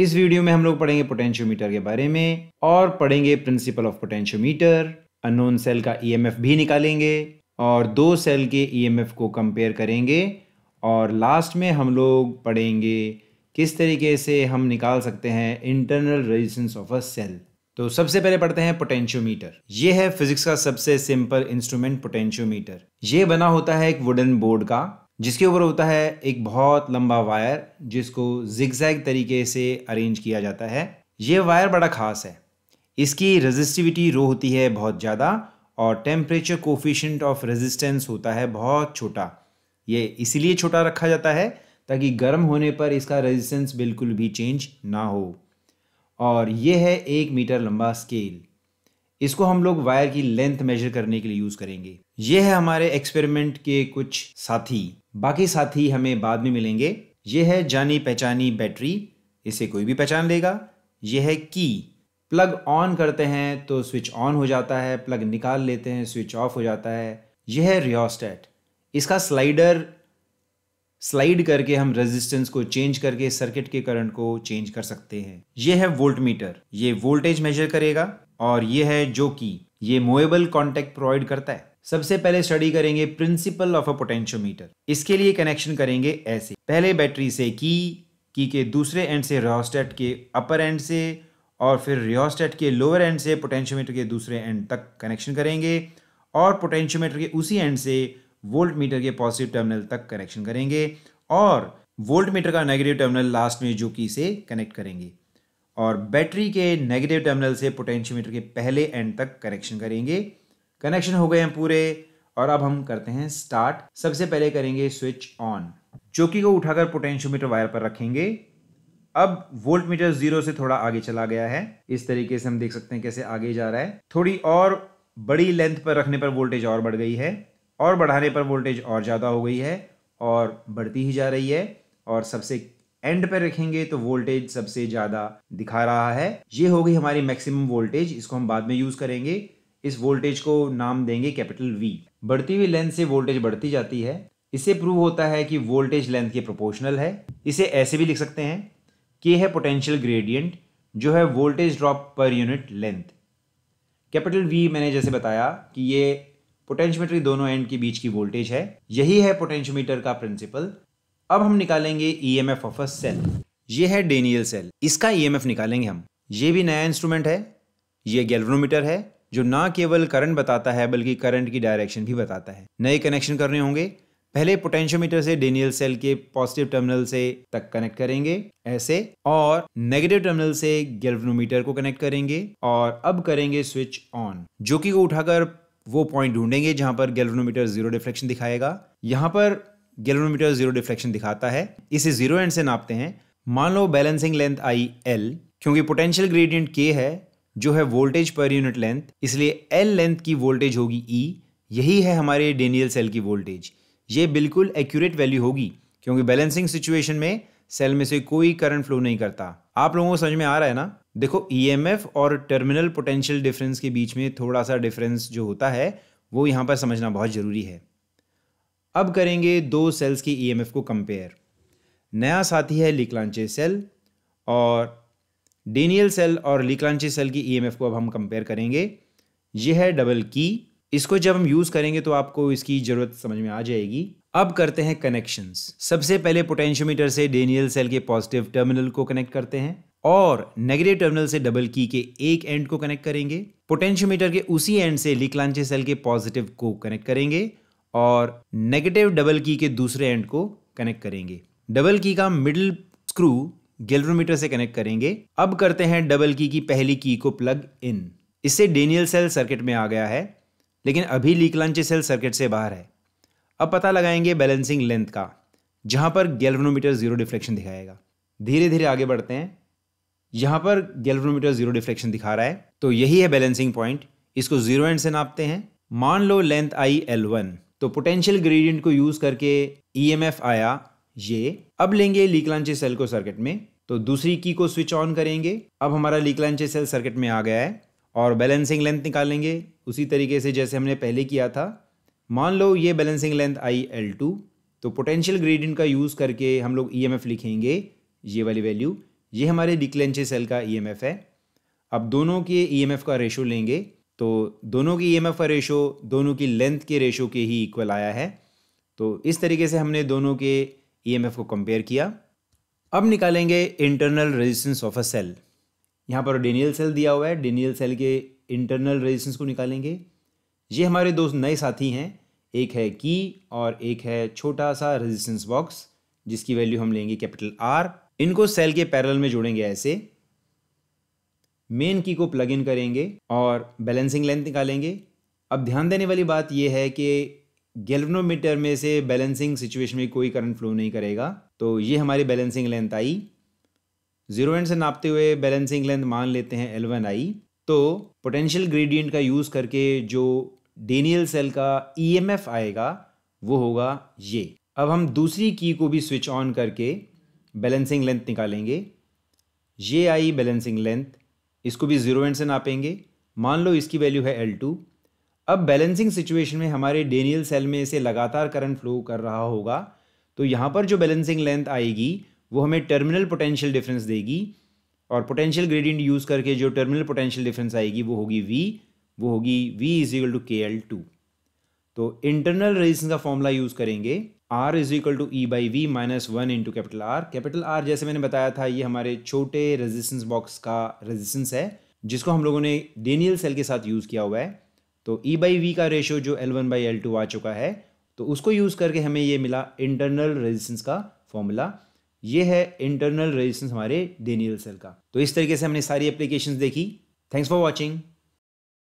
इस वीडियो में हम लोग पढ़ेंगे पोटेंशियोमीटर के बारे में और पढ़ेंगे principle of potentiometer unknown cell का ईएमएफ e भी निकालेंगे और दो सेल के ईएमएफ e को कंपेयर करेंगे और लास्ट में हम लोग पढ़ेंगे किस तरीके से हम निकाल सकते हैं internal resistance of a cell तो सबसे पहले पढ़ते हैं पोटेंशियोमीटर ये है फिजिक्स का सबसे सिंपल इंस्ट्रूमेंट पोटेंशियोमीटर ये बना होता है एक वुडन बोर्ड का जिसके ऊपर होता है एक बहुत लंबा वायर जिसको जिगजैग तरीके से अरेंज किया जाता है ये वायर बड़ा खास है इसकी रेजिस्टिविटी रो होती है बहुत ज़्यादा और टेम्परेचर कोफिशेंट ऑफ रेजिस्टेंस होता है बहुत छोटा ये इसीलिए छोटा रखा जाता है ताकि गर्म होने पर इसका रेजिस्टेंस बिल्कुल भी चेंज ना हो और ये है एक मीटर लंबा स्केल इसको हम लोग वायर की लेंथ मेजर करने के लिए यूज़ करेंगे ये है हमारे एक्सपेरिमेंट के कुछ साथी बाकी साथी हमें बाद में मिलेंगे ये है जानी पहचानी बैटरी इसे कोई भी पहचान लेगा यह है की प्लग ऑन करते हैं तो स्विच ऑन हो जाता है प्लग निकाल लेते हैं स्विच ऑफ हो जाता है यह है रियोस्टेट इसका स्लाइडर स्लाइड करके हम रेजिस्टेंस को चेंज करके सर्किट के करंट को चेंज कर सकते हैं यह है वोल्ट मीटर ये वोल्टेज मेजर करेगा और यह है जो कि ये मोएबल कॉन्टेक्ट प्रोवाइड करता है सबसे पहले स्टडी करेंगे प्रिंसिपल ऑफ अ पोटेंशियोमीटर इसके लिए कनेक्शन करेंगे ऐसे पहले बैटरी से की की के दूसरे एंड से रियोस्टेट के अपर एंड से और फिर रियोस्टेट के लोअर एंड से पोटेंशियोमीटर के दूसरे एंड तक कनेक्शन करेंगे और पोटेंशियोमीटर के उसी एंड से वोल्ट मीटर के पॉजिटिव टर्मिनल तक कनेक्शन करेंगे और वोल्ट मीटर का नेगेटिव टर्मिनल लास्ट में जो की से कनेक्ट करेंगे और बैटरी के नेगेटिव टर्मिनल से पोटेंशियोमीटर के पहले एंड तक कनेक्शन करेंगे कनेक्शन हो गए हैं पूरे और अब हम करते हैं स्टार्ट सबसे पहले करेंगे स्विच ऑन चौकी को उठाकर पोटेंशियोमीटर वायर पर रखेंगे अब वोल्ट मीटर जीरो से थोड़ा आगे चला गया है इस तरीके से हम देख सकते हैं कैसे आगे जा रहा है थोड़ी और बड़ी लेंथ पर रखने पर वोल्टेज और बढ़ गई है और बढ़ाने पर वोल्टेज और ज़्यादा हो गई है और बढ़ती ही जा रही है और सबसे एंड पर रखेंगे तो वोल्टेज सबसे ज़्यादा दिखा रहा है ये हो गई हमारी मैक्सिमम वोल्टेज इसको हम बाद में यूज़ करेंगे इस वोल्टेज को नाम देंगे कैपिटल वी बढ़ती हुई लेंथ से वोल्टेज बढ़ती जाती है इसे प्रूव होता है कि वोल्टेज लेंथ के प्रोपोर्शनल है इसे ऐसे भी लिख सकते हैं कि है पोटेंशियल ग्रेडियंट जो है voltage drop per unit length capital V मैंने जैसे बताया कि ये पोटेंशियोमीटर दोनों एंड के बीच की वोल्टेज है यही है पोटेंशियोमीटर का प्रिंसिपल अब हम निकालेंगे E M F of a cell ये है डेनियल सेल इसका ई एम एफ निकालेंगे हम ये भी नया इंस्ट्रूमेंट है ये गैल्वनोमीटर है जो ना केवल करंट बताता है बल्कि करंट की डायरेक्शन भी बताता है नए कनेक्शन करने होंगे पहले पोटेंशियोमीटर से डेनियल सेल के पॉजिटिव टर्मिनल से तक कनेक्ट करेंगे ऐसे और नेगेटिव टर्मिनल से गैल्वेनोमीटर को कनेक्ट करेंगे और अब करेंगे स्विच ऑन कि को उठाकर वो पॉइंट ढूंढेंगे जहां पर गैल्वेनोमीटर जीरो डिफ्लेक्शन दिखाएगा यहाँ पर गैल्वेनोमीटर जीरो डिफ्लेक्शन दिखाता है इसे जीरो एंड से नापते हैं मान लो बैलेंसिंग लेंथ आई एल क्योंकि पोटेंशियल ग्रेडियंट के है जो है वोल्टेज पर यूनिट लेंथ इसलिए एल लेंथ की वोल्टेज होगी ई e, यही है हमारे डेनियल सेल की वोल्टेज ये बिल्कुल एक्यूरेट वैल्यू होगी क्योंकि बैलेंसिंग सिचुएशन में सेल में से कोई करंट फ्लो नहीं करता आप लोगों को समझ में आ रहा है ना देखो ई e और टर्मिनल पोटेंशियल डिफरेंस के बीच में थोड़ा सा डिफरेंस जो होता है वो यहाँ पर समझना बहुत ज़रूरी है अब करेंगे दो सेल्स की ई e को कंपेयर नया साथी है लिकलांचे सेल और डेनियल सेल और लिक्लांची सेल की ईएमएफ e को अब हम कंपेयर करेंगे यह है डबल की इसको जब हम यूज़ करेंगे तो आपको इसकी ज़रूरत समझ में आ जाएगी अब करते हैं कनेक्शंस सबसे पहले पोटेंशियोमीटर से डेनियल सेल के पॉजिटिव टर्मिनल को कनेक्ट करते हैं और नेगेटिव टर्मिनल से डबल की के एक एंड को कनेक्ट करेंगे पोटेंशियोमीटर के उसी एंड से लिक्लांचे सेल के पॉजिटिव को कनेक्ट करेंगे और नेगेटिव डबल की के दूसरे एंड को कनेक्ट करेंगे डबल की का मिडिल स्क्रू गैल्वेनोमीटर से कनेक्ट करेंगे अब करते हैं डबल की की पहली की को प्लग इन इससे डेनियल सेल सर्किट में आ गया है लेकिन अभी लीकलांचे सेल सर्किट से बाहर है अब पता लगाएंगे बैलेंसिंग लेंथ का जहां पर गैल्वेनोमीटर जीरो डिफ्लेक्शन दिखाएगा धीरे धीरे आगे बढ़ते हैं यहां पर गैल्वेनोमीटर जीरो डिफ्लेक्शन दिखा रहा है तो यही है बैलेंसिंग पॉइंट इसको जीरो एंड से नापते हैं मान लो लेंथ आई एल वन तो पोटेंशियल ग्रेडियंट को यूज़ करके ई e आया ये अब लेंगे लीकलांचे सेल को सर्किट में तो दूसरी की को स्विच ऑन करेंगे अब हमारा लीकलांचे सेल सर्किट में आ गया है और बैलेंसिंग लेंथ निकालेंगे उसी तरीके से जैसे हमने पहले किया था मान लो ये balancing length I L two तो पोटेंशियल ग्रेडियंट का यूज़ करके हम लोग ई e लिखेंगे ये वाली वैल्यू ये हमारे डिक्लेंचे सेल का ई e है अब दोनों के ई e का रेशो लेंगे तो दोनों की ई का रेशो दोनों की लेंथ के रेशो के ही इक्वल आया है तो इस तरीके से हमने दोनों के ईएमएफ e को कंपेयर किया अब निकालेंगे internal resistance of a cell यहाँ पर डेनियल सेल दिया हुआ है डेनियल सेल के इंटरनल रेजिस्टेंस को निकालेंगे ये हमारे दो नए साथी हैं एक है की और एक है छोटा सा रेजिस्टेंस बॉक्स जिसकी वैल्यू हम लेंगे कैपिटल आर इनको सेल के पैरेलल में जोड़ेंगे ऐसे मेन की को प्लग इन करेंगे और बैलेंसिंग लेंथ निकालेंगे अब ध्यान देने वाली बात यह है कि गेलवनोमीटर में से बैलेंसिंग सिचुएशन में कोई करंट फ्लो नहीं करेगा तो ये हमारी balancing length I zero end से नापते हुए बैलेंसिंग लेंथ मान लेते हैं एल वन आई तो पोटेंशियल ग्रेडियंट का यूज़ करके जो डेनियल सेल का ई एम एफ आएगा वो होगा ये अब हम दूसरी की को भी स्विच ऑन करके बैलेंसिंग लेंथ निकालेंगे ये आई बैलेंसिंग लेंथ इसको भी जीरो एंड से नापेंगे मान लो इसकी वैल्यू है एल टू अब बैलेंसिंग सिचुएशन में हमारे डेनियल सेल में से लगातार करंट फ्लो कर रहा होगा तो यहाँ पर जो बैलेंसिंग लेंथ आएगी वो हमें टर्मिनल पोटेंशियल डिफरेंस देगी और पोटेंशियल ग्रेडियंट यूज़ करके जो टर्मिनल पोटेंशियल डिफरेंस आएगी वो होगी वी वो होगी V is equal to K L two तो इंटरनल रेजिस्टेंस का फॉर्मूला यूज़ करेंगे R is equal to E by V minus one into capital R capital R जैसे मैंने बताया था ये हमारे छोटे रेजिस्टेंस बॉक्स का रेजिस्टेंस है जिसको हम लोगों ने डेनियल सेल के साथ यूज़ किया हुआ है तो ई बाई वी का रेशियो जो L one by L two आ चुका है तो उसको यूज़ करके हमें ये मिला इंटरनल रेजिस्टेंस का फॉर्मूला ये है इंटरनल रेजिस्टेंस हमारे डेनियल सेल का तो इस तरीके से हमने सारी एप्लीकेशंस देखी थैंक्स फॉर वॉचिंग